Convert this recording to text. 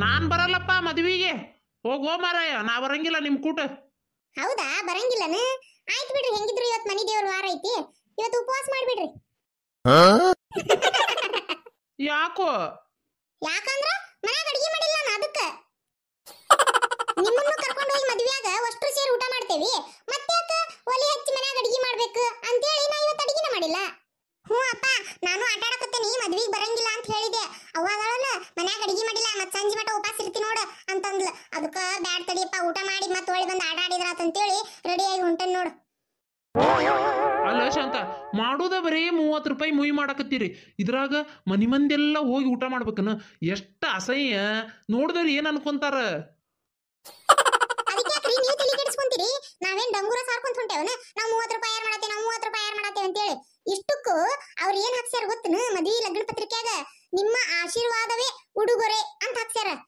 ನಾನ್ ಬರಲ್ಲಪ್ಪ ಮದುವೆಗೆ ಹೋಗೋ ಮಾರಾಯ ನಾ ಬರಂಗಿಲ್ಲ ನಿಮ್ಮ ಕೂಟ ಹೌದಾ ಬರಂಗಿಲ್ಲನ ಆಯ್ತು ಬಿಡ್ರಿ ಹೆಂಗಿದ್ರು ಇವತ್ತು ಮನಿ ದೇವರ ವಾರ ಐತಿ ಇವತ್ತು ಉಪವಾಸ ಮಾಡ್ಬಿಡ್ರಿ ಯಾಕೋ ಯಾಕಂದ್ರ ಮನ್ಯಾಗ ಅಡಿಗೆ ಮಾಡಿಲ್ಲ ನಾನು ಅದಕ್ಕೆ ನಿಮ್ಮನ್ನು ಕರ್ಕೊಂಡು ಹೋಗಿ ಮದ್ವಿಯಾಗ ಅಷ್ಟ್ರು ಸೇರಿ ಊಟ ಮಾಡ್ತೇವಿ ಮತ್ತೆ ಯಾಕ ಒಲಿ ಹಚ್ಚಿ ಮನ್ಯಾಗ ಅಡಿಗೆ ಮಾಡ್ಬೇಕು ಅಂತೇಳಿ ನಾ ಇವತ್ತು ಅಡಿಗೆನ ಮಾಡಿಲ್ಲ ಹ್ಞೂ ಅಪ್ಪ ನಾನು ಆಟ ಆಡಕತ್ತೇನಿ ಬರಂಗಿಲ್ಲ ಊಟ ಮಾಡಿ ಮತ್ತೆ ಹೊಳಿ ಬಂದು ಆಟ ಅಂತೇಳಿ ರೆಡಿಯಾಗಿ ಹೊಂಟನ್ ನೋಡು ಅಲ್ಲ ಶಾಂತ ಮಾಡೋದ ಬರೀ ಮೂವತ್ತು ರೂಪಾಯಿ ಮುಯಿ ಮಾಡಕತ್ತೀರಿ ಇದ್ರಾಗ ಮನಿ ಮಂದೆಲ್ಲ ಹೋಗಿ ಊಟ ಮಾಡ್ಬೇಕನ ಎಷ್ಟು ಅಸಹ್ಯ ನೋಡಿದ್ರೆ ಏನ್ ಅನ್ಕೊಂತಾರ ನಾವೇನ್ ಡಂಗೂರ ಸಾರ್ಕೊಂತ ಹೊಂಟೇವನ ನಾವು ಮೂವತ್ತು ರೂಪಾಯಿ ಯಾರು ಮಾಡತ್ತೇವೆ ನಾವು ಮೂವತ್ತು ರೂಪಾಯಿ ಯಾರು ಮಾಡತ್ತೇವೆ ಅಂತೇಳಿ ಇಷ್ಟಕ್ಕೂ ಅವ್ರ ಏನ್ ಹಾಕ್ಸ್ಯಾರ ಗೊತ್ತನ ಮದ್ವಿ ಲಗ್ನ ಪತ್ರಿಕೆಯಾಗ ನಿಮ್ಮ ಆಶೀರ್ವಾದವೇ ಉಡುಗೊರೆ ಅಂತ ಹಾಕ್ಸ್ಯಾರ